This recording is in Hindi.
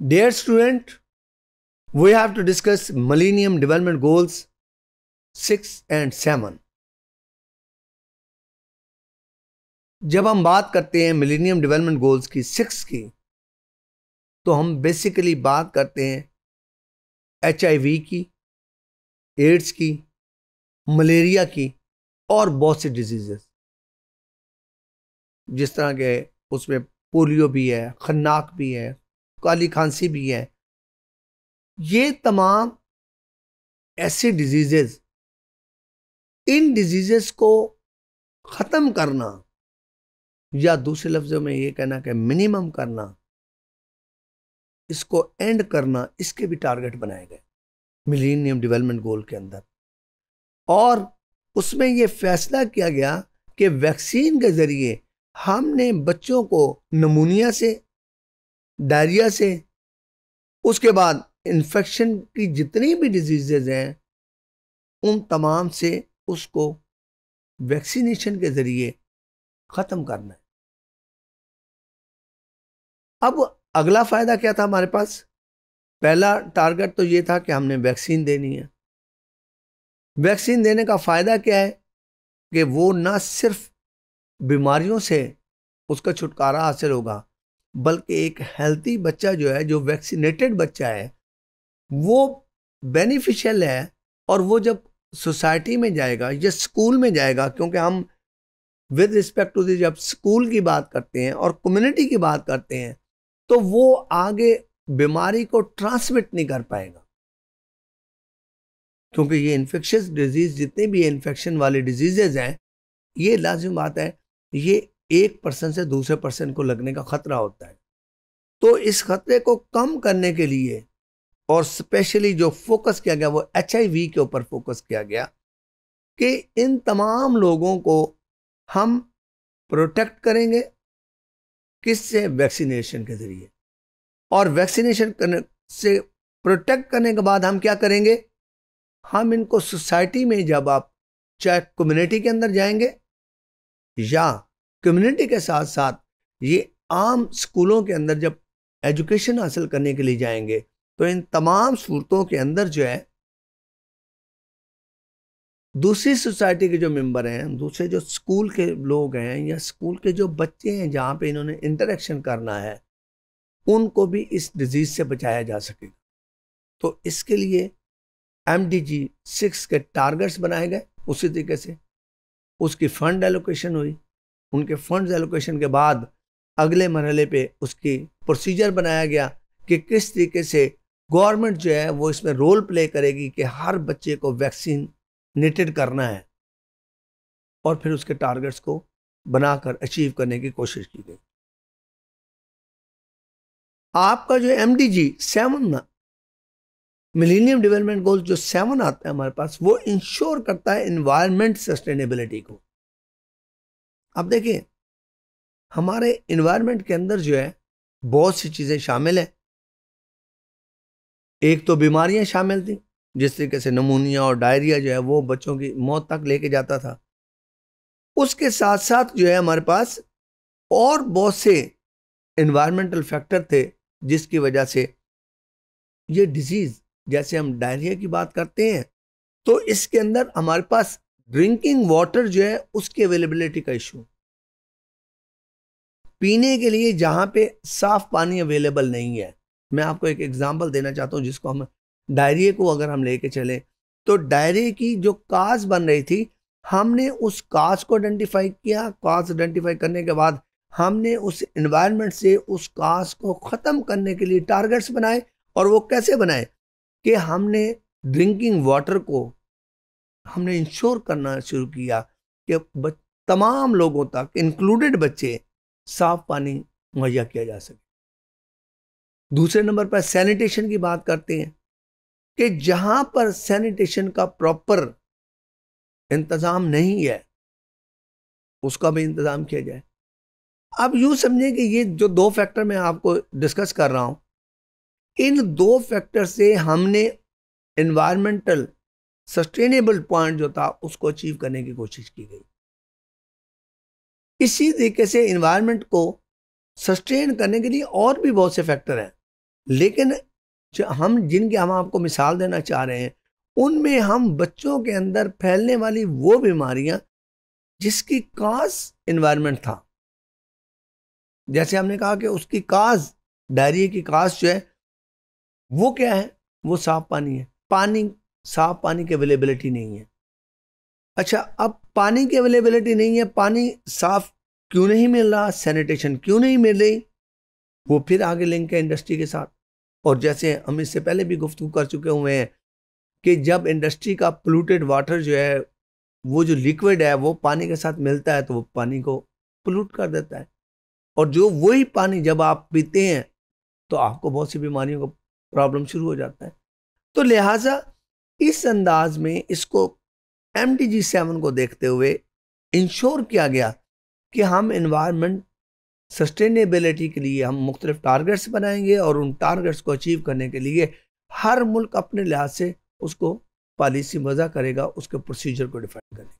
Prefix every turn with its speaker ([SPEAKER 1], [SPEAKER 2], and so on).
[SPEAKER 1] Dear student, we have to discuss Millennium Development Goals 6 and 7. जब हम बात करते हैं मिलेनियम डेवलपमेंट गोल्स की सिक्स की तो हम बेसिकली बात करते हैं एच की एड्स की मलेरिया की और बहुत सी डिजीजेस जिस तरह के उसमें पोलियो भी है खन्नाक भी है काली खांसी भी है ये तमाम ऐसी डिजीज़ेस इन डिजीजेस को ख़त्म करना या दूसरे लफ्ज़ों में ये कहना कि मिनिमम करना इसको एंड करना इसके भी टारगेट बनाए गए मिलीनियम डेवलपमेंट गोल के अंदर और उसमें ये फैसला किया गया कि वैक्सीन के ज़रिए हमने बच्चों को नमूनिया से डायरिया से उसके बाद इन्फेक्शन की जितनी भी डिजीजेज हैं उन तमाम से उसको वैक्सीनेशन के ज़रिए ख़त्म करना है अब अगला फ़ायदा क्या था हमारे पास पहला टारगेट तो ये था कि हमने वैक्सीन देनी है वैक्सीन देने का फ़ायदा क्या है कि वो ना सिर्फ बीमारियों से उसका छुटकारा हासिल होगा बल्कि एक हेल्थी बच्चा जो है जो वैक्सीनेटेड बच्चा है वो बेनिफिशियल है और वो जब सोसाइटी में जाएगा या स्कूल में जाएगा क्योंकि हम विद रिस्पेक्ट टू दिस जब स्कूल की बात करते हैं और कम्युनिटी की बात करते हैं तो वो आगे बीमारी को ट्रांसमिट नहीं कर पाएगा क्योंकि ये इन्फेक्शस डिजीज़ जितने भी इन्फेक्शन वाले डिजीजेज हैं ये लाजिम बात है ये एक पर्सन से दूसरे पर्सन को लगने का खतरा होता है तो इस खतरे को कम करने के लिए और स्पेशली जो फोकस किया गया वो एच के ऊपर फोकस किया गया कि इन तमाम लोगों को हम प्रोटेक्ट करेंगे किससे वैक्सीनेशन के ज़रिए और वैक्सीनेशन करने से प्रोटेक्ट करने के बाद हम क्या करेंगे हम इनको सोसाइटी में जब आप चाहे कम्युनिटी के अंदर जाएंगे या कम्युनिटी के साथ साथ ये आम स्कूलों के अंदर जब एजुकेशन हासिल करने के लिए जाएंगे तो इन तमाम सूरतों के अंदर जो है दूसरी सोसाइटी के जो मेंबर हैं दूसरे जो स्कूल के लोग हैं या स्कूल के जो बच्चे हैं जहाँ पे इन्होंने इंटरेक्शन करना है उनको भी इस डिज़ीज़ से बचाया जा सकेगा तो इसके लिए एम डी जी सिक्स के टारगेट्स बनाए गए उसी तरीके से उसकी फ़ंड एलोकेशन हुई उनके फंड्स एलोकेशन के बाद अगले मरहले पे उसकी प्रोसीजर बनाया गया कि किस तरीके से गवर्नमेंट जो है वो इसमें रोल प्ले करेगी कि हर बच्चे को वैक्सीन नेटेड करना है और फिर उसके टारगेट्स को बनाकर अचीव करने की कोशिश की गई आपका जो M D G seven millennium development goals जो सेवन आता है हमारे पास वो इंश्योर करता है इन्वायरमेंट सस्टेनेबिलिटी को अब देखिए हमारे इन्वायरमेंट के अंदर जो है बहुत सी चीज़ें शामिल हैं एक तो बीमारियां शामिल थी जिस तरीके से नमूनिया और डायरिया जो है वो बच्चों की मौत तक लेके जाता था उसके साथ साथ जो है हमारे पास और बहुत से इन्वायरमेंटल फैक्टर थे जिसकी वजह से ये डिजीज़ जैसे हम डायरिया की बात करते हैं तो इसके अंदर हमारे पास ड्रिंकिंग वाटर जो है उसकी अवेलेबिलिटी का इशू पीने के लिए जहाँ पे साफ पानी अवेलेबल नहीं है मैं आपको एक एग्जांपल देना चाहता हूँ जिसको हम डायरिया को अगर हम लेके चले तो डायरिया की जो काज बन रही थी हमने उस काज को आइडेंटिफाई किया काज आइडेंटिफाई करने के बाद हमने उस इन्वायरमेंट से उस काज को ख़त्म करने के लिए टारगेट्स बनाए और वो कैसे बनाए कि हमने ड्रिंकिंग वाटर को हमने इंश्योर करना शुरू किया कि तमाम लोगों तक इंक्लूडेड बच्चे साफ पानी मुहैया किया जा सके दूसरे नंबर पर सैनिटेशन की बात करते हैं कि जहां पर सैनिटेशन का प्रॉपर इंतज़ाम नहीं है उसका भी इंतज़ाम किया जाए अब यूं समझें कि ये जो दो फैक्टर मैं आपको डिस्कस कर रहा हूं इन दो फैक्टर से हमने इन्वायरमेंटल सस्टेनेबल पॉइंट जो था उसको अचीव करने की कोशिश की गई इसी तरीके से इन्वायरमेंट को सस्टेन करने के लिए और भी बहुत से फैक्टर हैं लेकिन हम जिनके हम आपको मिसाल देना चाह रहे हैं उनमें हम बच्चों के अंदर फैलने वाली वो बीमारियां जिसकी काज इन्वायरमेंट था जैसे हमने कहा कि उसकी काज डायरिया की काज जो है वो क्या है वो साफ पानी है पानी साफ पानी की अवेलेबिलिटी नहीं है अच्छा अब पानी की अवेलेबिलिटी नहीं है पानी साफ क्यों नहीं मिल रहा सैनिटेशन क्यों नहीं मिल रही वो फिर आगे लिंक है इंडस्ट्री के साथ और जैसे हम इससे पहले भी गुफ्तु कर चुके हुए हैं कि जब इंडस्ट्री का पोलूटेड वाटर जो है वो जो लिक्विड है वो पानी के साथ मिलता है तो वो पानी को पोलूट कर देता है और जो वही पानी जब आप पीते हैं तो आपको बहुत सी बीमारियों का प्रॉब्लम शुरू हो जाता है तो लिहाजा इस अंदाज में इसको एम टी सेवन को देखते हुए इंश्योर किया गया कि हम इन्वायरमेंट सस्टेनेबिलिटी के लिए हम मुख्तलिफ टारगेट्स बनाएंगे और उन टारगेट्स को अचीव करने के लिए हर मुल्क अपने लिहाज से उसको पॉलिसी वजह करेगा उसके प्रोसीजर को डिफाइन करेगा